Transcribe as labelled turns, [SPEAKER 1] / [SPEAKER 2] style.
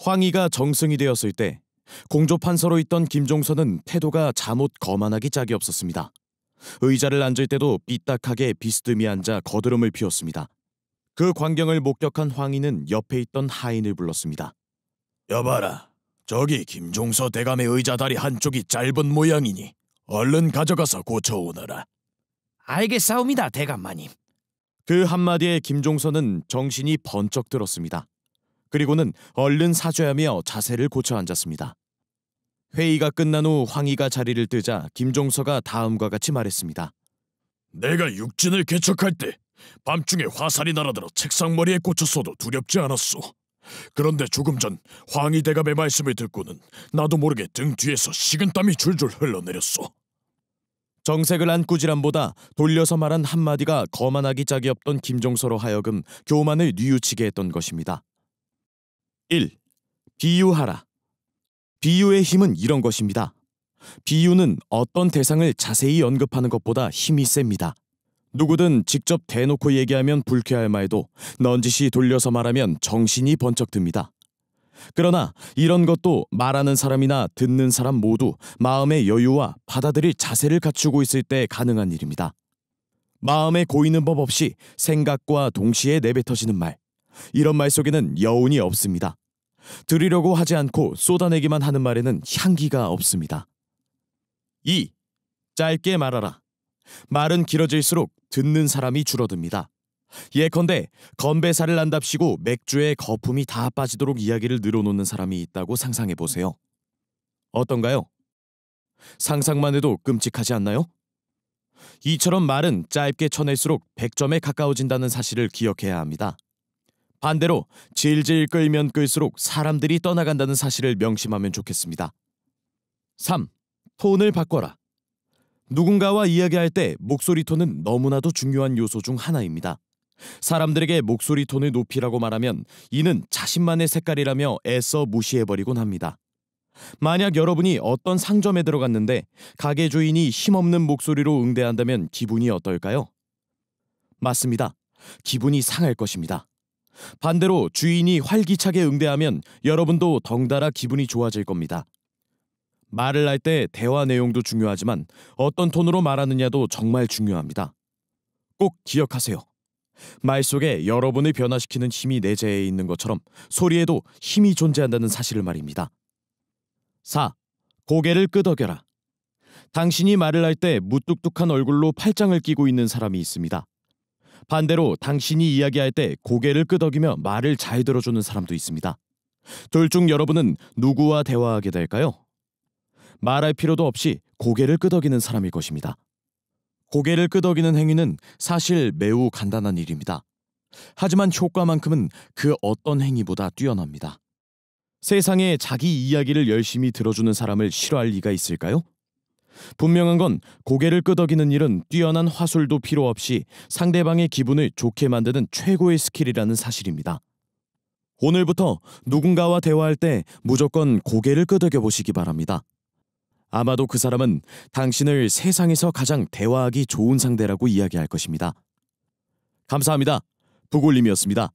[SPEAKER 1] 황희가 정승이 되었을 때 공조판서로 있던 김종선은 태도가 잠옷 거만하기 짝이 없었습니다. 의자를 앉을 때도 삐딱하게 비스듬히 앉아 거드름을 피웠습니다. 그 광경을 목격한 황희는 옆에 있던 하인을 불렀습니다.
[SPEAKER 2] 여봐라, 저기 김종서 대감의 의자 다리 한쪽이 짧은 모양이니 얼른 가져가서 고쳐오너라. 알겠사옵니다, 대감마님. 그 한마디에 김종서는 정신이 번쩍
[SPEAKER 1] 들었습니다. 그리고는 얼른 사죄하며 자세를 고쳐 앉았습니다. 회의가 끝난 후 황희가 자리를 뜨자 김종서가 다음과 같이 말했습니다.
[SPEAKER 2] 내가 육진을 개척할 때 밤중에 화살이 날아들어 책상머리에 꽂혔어도 두렵지 않았소. 그런데 조금 전 황희 대감의 말씀을 듣고는 나도 모르게 등 뒤에서 식은땀이 줄줄 흘러내렸소. 정색을 한 꾸지람보다
[SPEAKER 1] 돌려서 말한 한마디가 거만하기 짝이 없던 김종서로 하여금 교만을 뉘우치게 했던 것입니다. 1. 비유하라. 비유의 힘은 이런 것입니다. 비유는 어떤 대상을 자세히 언급하는 것보다 힘이 셉니다. 누구든 직접 대놓고 얘기하면 불쾌할 말도 넌지시 돌려서 말하면 정신이 번쩍 듭니다. 그러나 이런 것도 말하는 사람이나 듣는 사람 모두 마음의 여유와 받아들일 자세를 갖추고 있을 때 가능한 일입니다. 마음에 고이는 법 없이 생각과 동시에 내뱉어지는 말. 이런 말 속에는 여운이 없습니다. 들이려고 하지 않고 쏟아내기만 하는 말에는 향기가 없습니다. 2. 짧게 말하라. 말은 길어질수록 듣는 사람이 줄어듭니다. 예컨대 건배사를 한답시고 맥주에 거품이 다 빠지도록 이야기를 늘어놓는 사람이 있다고 상상해 보세요. 어떤가요? 상상만 해도 끔찍하지 않나요? 이처럼 말은 짧게 쳐낼수록 100점에 가까워진다는 사실을 기억해야 합니다. 반대로 질질 끌면 끌수록 사람들이 떠나간다는 사실을 명심하면 좋겠습니다. 3. 톤을 바꿔라. 누군가와 이야기할 때 목소리 톤은 너무나도 중요한 요소 중 하나입니다. 사람들에게 목소리 톤을 높이라고 말하면 이는 자신만의 색깔이라며 애써 무시해버리곤 합니다. 만약 여러분이 어떤 상점에 들어갔는데 가게 주인이 힘없는 목소리로 응대한다면 기분이 어떨까요? 맞습니다. 기분이 상할 것입니다. 반대로 주인이 활기차게 응대하면 여러분도 덩달아 기분이 좋아질 겁니다. 말을 할 때 대화 내용도 중요하지만 어떤 톤으로 말하느냐도 정말 중요합니다. 꼭 기억하세요. 말 속에 여러분을 변화시키는 힘이 내재해 있는 것처럼 소리에도 힘이 존재한다는 사실을 말입니다. 4. 고개를 끄덕여라. 당신이 말을 할 때 무뚝뚝한 얼굴로 팔짱을 끼고 있는 사람이 있습니다. 반대로 당신이 이야기할 때 고개를 끄덕이며 말을 잘 들어주는 사람도 있습니다. 둘 중 여러분은 누구와 대화하게 될까요? 말할 필요도 없이 고개를 끄덕이는 사람일 것입니다. 고개를 끄덕이는 행위는 사실 매우 간단한 일입니다. 하지만 효과만큼은 그 어떤 행위보다 뛰어납니다. 세상에 자기 이야기를 열심히 들어주는 사람을 싫어할 리가 있을까요? 분명한 건 고개를 끄덕이는 일은 뛰어난 화술도 필요 없이 상대방의 기분을 좋게 만드는 최고의 스킬이라는 사실입니다. 오늘부터 누군가와 대화할 때 무조건 고개를 끄덕여 보시기 바랍니다. 아마도 그 사람은 당신을 세상에서 가장 대화하기 좋은 상대라고 이야기할 것입니다. 감사합니다. 부골림이었습니다.